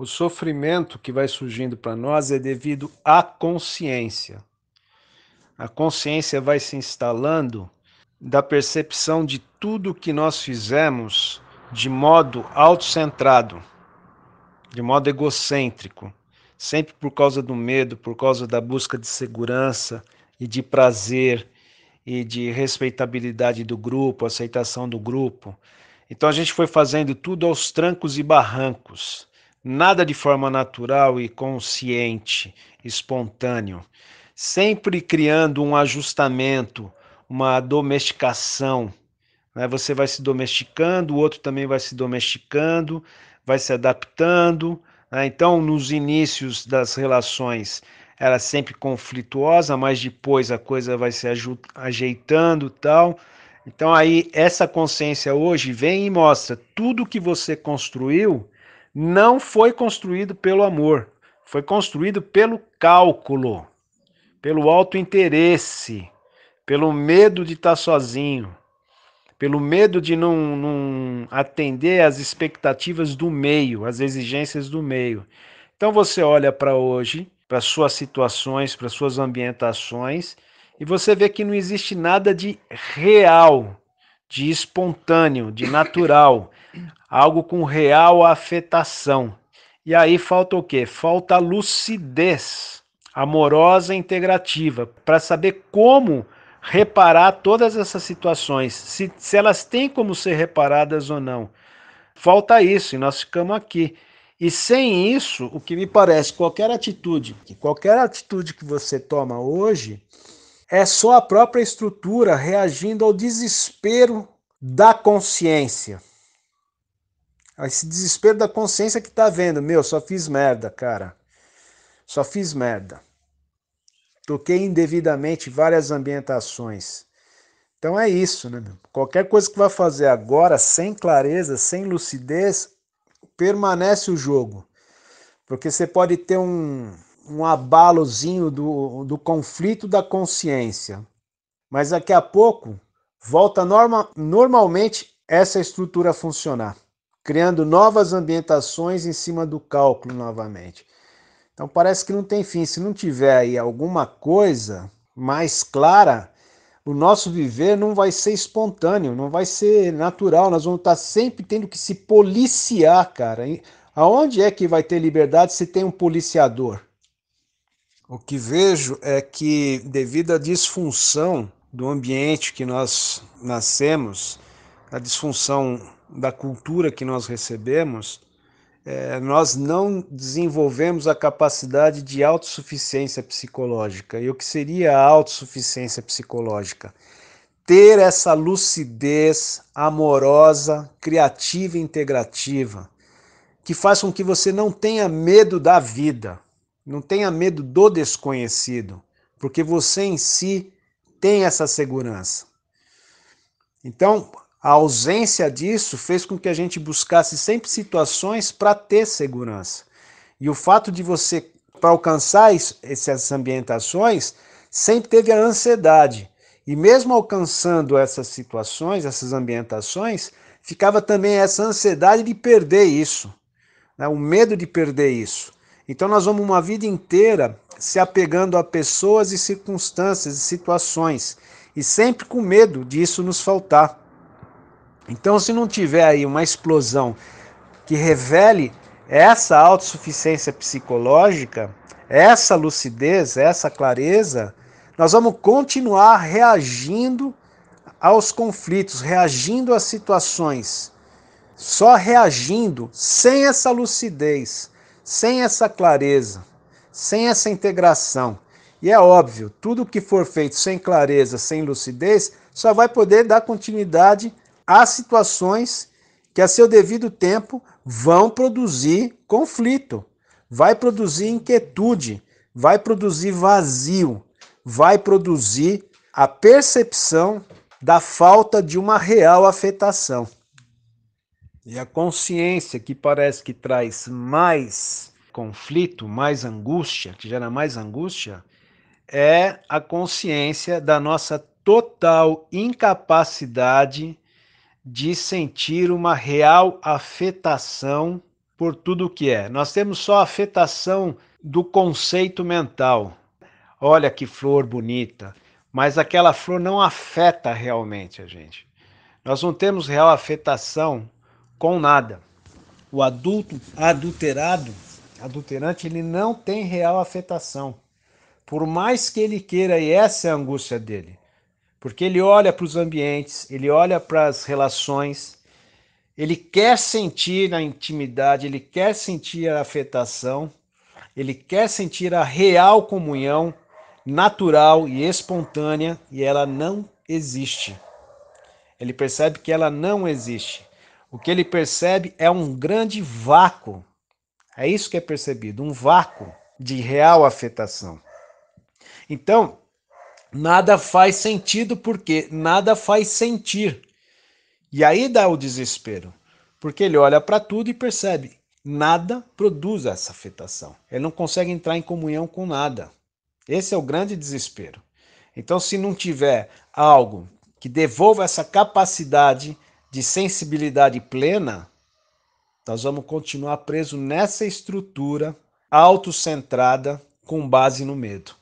O sofrimento que vai surgindo para nós é devido à consciência. A consciência vai se instalando da percepção de tudo que nós fizemos de modo autocentrado, de modo egocêntrico, sempre por causa do medo, por causa da busca de segurança e de prazer e de respeitabilidade do grupo, aceitação do grupo. Então a gente foi fazendo tudo aos trancos e barrancos nada de forma natural e consciente, espontâneo, sempre criando um ajustamento, uma domesticação. Né? Você vai se domesticando, o outro também vai se domesticando, vai se adaptando. Né? Então, nos inícios das relações, ela é sempre conflituosa, mas depois a coisa vai se ajeitando tal. Então aí essa consciência hoje vem e mostra tudo que você construiu não foi construído pelo amor, foi construído pelo cálculo, pelo interesse, pelo medo de estar sozinho, pelo medo de não, não atender às expectativas do meio, às exigências do meio. Então você olha para hoje, para suas situações, para suas ambientações, e você vê que não existe nada de real de espontâneo, de natural, algo com real afetação. E aí falta o quê? Falta lucidez amorosa e integrativa para saber como reparar todas essas situações, se, se elas têm como ser reparadas ou não. Falta isso e nós ficamos aqui. E sem isso, o que me parece, qualquer atitude, qualquer atitude que você toma hoje, é só a própria estrutura reagindo ao desespero da consciência. Ah, esse desespero da consciência que tá vendo, meu, só fiz merda, cara. Só fiz merda. Toquei indevidamente várias ambientações. Então é isso, né, meu? Qualquer coisa que vai fazer agora, sem clareza, sem lucidez, permanece o jogo. Porque você pode ter um, um abalozinho do, do conflito da consciência. Mas daqui a pouco volta norma, normalmente essa estrutura a funcionar, criando novas ambientações em cima do cálculo novamente. Então parece que não tem fim. Se não tiver aí alguma coisa mais clara, o nosso viver não vai ser espontâneo, não vai ser natural. Nós vamos estar sempre tendo que se policiar, cara. Aonde é que vai ter liberdade se tem um policiador? O que vejo é que, devido à disfunção do ambiente que nós nascemos, a disfunção da cultura que nós recebemos, é, nós não desenvolvemos a capacidade de autossuficiência psicológica. E o que seria a autossuficiência psicológica? Ter essa lucidez amorosa, criativa e integrativa, que faz com que você não tenha medo da vida. Não tenha medo do desconhecido, porque você em si tem essa segurança. Então, a ausência disso fez com que a gente buscasse sempre situações para ter segurança. E o fato de você, para alcançar essas ambientações, sempre teve a ansiedade. E mesmo alcançando essas situações, essas ambientações, ficava também essa ansiedade de perder isso, né? o medo de perder isso. Então nós vamos uma vida inteira se apegando a pessoas e circunstâncias e situações e sempre com medo disso nos faltar. Então se não tiver aí uma explosão que revele essa autossuficiência psicológica, essa lucidez, essa clareza, nós vamos continuar reagindo aos conflitos, reagindo às situações, só reagindo sem essa lucidez, sem essa clareza, sem essa integração, e é óbvio, tudo que for feito sem clareza, sem lucidez, só vai poder dar continuidade a situações que, a seu devido tempo, vão produzir conflito, vai produzir inquietude, vai produzir vazio, vai produzir a percepção da falta de uma real afetação. E a consciência que parece que traz mais conflito, mais angústia, que gera mais angústia, é a consciência da nossa total incapacidade de sentir uma real afetação por tudo o que é. Nós temos só afetação do conceito mental. Olha que flor bonita, mas aquela flor não afeta realmente a gente. Nós não temos real afetação com nada. O adulto adulterado, adulterante, ele não tem real afetação. Por mais que ele queira, e essa é a angústia dele. Porque ele olha para os ambientes, ele olha para as relações, ele quer sentir a intimidade, ele quer sentir a afetação, ele quer sentir a real comunhão natural e espontânea e ela não existe. Ele percebe que ela não existe. O que ele percebe é um grande vácuo. É isso que é percebido, um vácuo de real afetação. Então, nada faz sentido porque nada faz sentir. E aí dá o desespero, porque ele olha para tudo e percebe nada produz essa afetação. Ele não consegue entrar em comunhão com nada. Esse é o grande desespero. Então, se não tiver algo que devolva essa capacidade de sensibilidade plena, nós vamos continuar preso nessa estrutura autocentrada com base no medo.